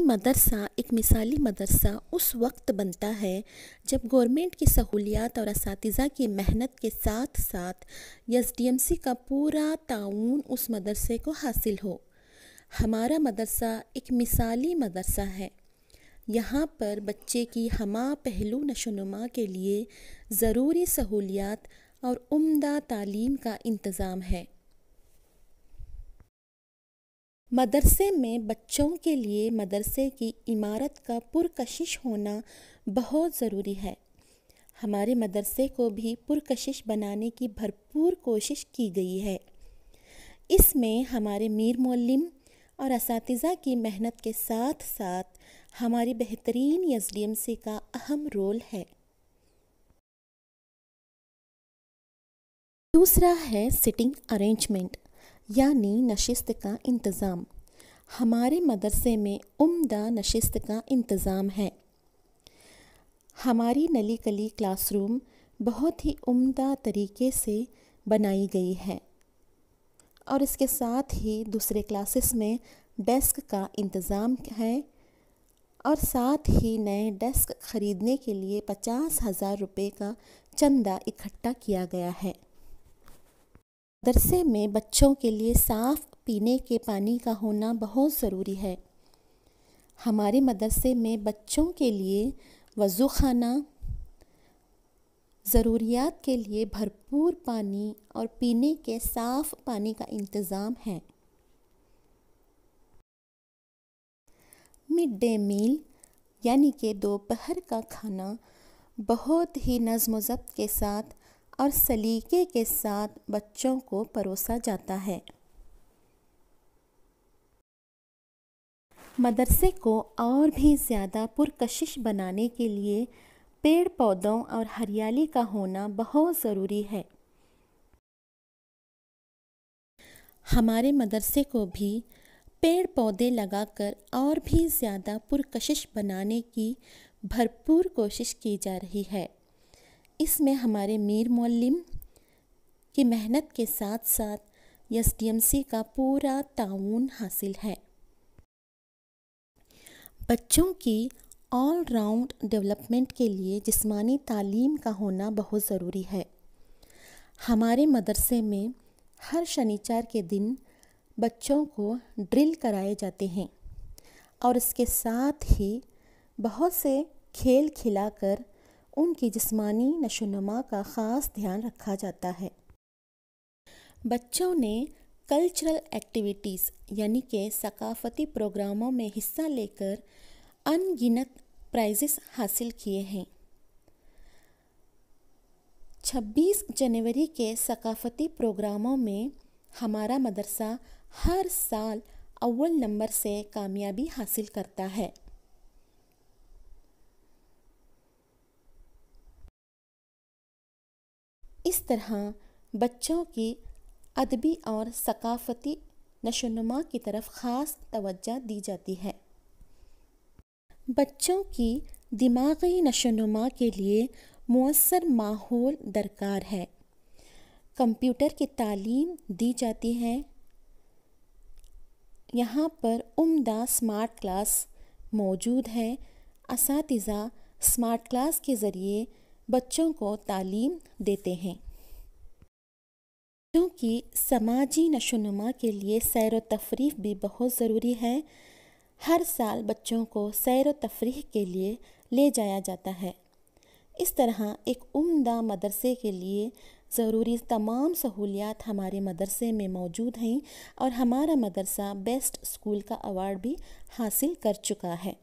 मदरसा एक मिसाली मदरसा उस वक्त बनता है जब गवर्नमेंट की सहूलियात और इस की मेहनत के साथ साथ सी का पूरा ताउन उस मदरसे को हासिल हो हमारा मदरसा एक मिसाली मदरसा है यहाँ पर बच्चे की हमा पहलू नशोनुमा के लिए ज़रूरी सहूलियात और उम्दा तालीम का इंतज़ाम है मदरसे में बच्चों के लिए मदरसे की इमारत का पुरकशिश होना बहुत ज़रूरी है हमारे मदरसे को भी पुरकशिश बनाने की भरपूर कोशिश की गई है इसमें हमारे मीर मौलम और इस की मेहनत के साथ साथ हमारी बेहतरीन एम सी का अहम रोल है दूसरा है सिटिंग अरेंजमेंट यानी नशस्त का इंतज़ाम हमारे मदरसे में उम्दा नशस्त का इंतज़ाम है हमारी नली कली क्लासरूम बहुत ही उम्दा तरीके से बनाई गई है और इसके साथ ही दूसरे क्लासेस में डेस्क का इंतज़ाम है और साथ ही नए डेस्क ख़रीदने के लिए पचास हज़ार रुपये का चंदा इकट्ठा किया गया है मदरसे में बच्चों के लिए साफ़ पीने के पानी का होना बहुत ज़रूरी है हमारे मदरसे में बच्चों के लिए वज़ू खाना ज़रूरियात के लिए भरपूर पानी और पीने के साफ़ पानी का इंतज़ाम है मिड डे मील यानी कि दोपहर का खाना बहुत ही नज़म ज़ब्त के साथ और सलीके के साथ बच्चों को परोसा जाता है मदरसे को और भी ज़्यादा पुरकशिश बनाने के लिए पेड़ पौधों और हरियाली का होना बहुत ज़रूरी है हमारे मदरसे को भी पेड़ पौधे लगाकर और भी ज़्यादा पुरकशिश बनाने की भरपूर कोशिश की जा रही है इसमें हमारे मीर मौलिम की मेहनत के साथ साथ एस का पूरा ताउन हासिल है बच्चों की ऑल राउंड डेवलपमेंट के लिए जिस्मानी तालीम का होना बहुत ज़रूरी है हमारे मदरसे में हर शनिचार के दिन बच्चों को ड्रिल कराए जाते हैं और इसके साथ ही बहुत से खेल खिलाकर उनकी जिस्मानी नशोनमा का ख़ास ध्यान रखा जाता है बच्चों ने कल्चरल एक्टिविटीज़ यानी कि सकाफ़ती प्रोग्रामों में हिस्सा लेकर अनगिनत प्राइजेस हासिल किए हैं 26 जनवरी के सकाफ़ती प्रोग्रामों में हमारा मदरसा हर साल अव्वल नंबर से कामयाबी हासिल करता है इस तरह बच्चों की अदबी और सकाफ़ती नशोनुमा की तरफ ख़ास तवज्जा दी जाती है बच्चों की दिमागी नशोनुमा के लिए मौसर माहौल दरकार है कंप्यूटर की तालीम दी जाती है यहाँ पर उम्दा स्मार्ट क्लास मौजूद है इस स्मार्ट क्लास के ज़रिए बच्चों को तालीम देते हैं बच्चों की समाजी नशोनुमा के लिए सैर व तफरीह भी बहुत ज़रूरी है हर साल बच्चों को सैर व तफरीह के लिए ले जाया जाता है इस तरह एक उम्दा मदरसे के लिए ज़रूरी तमाम सहूलियात हमारे मदरसे में मौजूद हैं और हमारा मदरसा बेस्ट स्कूल का अवार्ड भी हासिल कर चुका है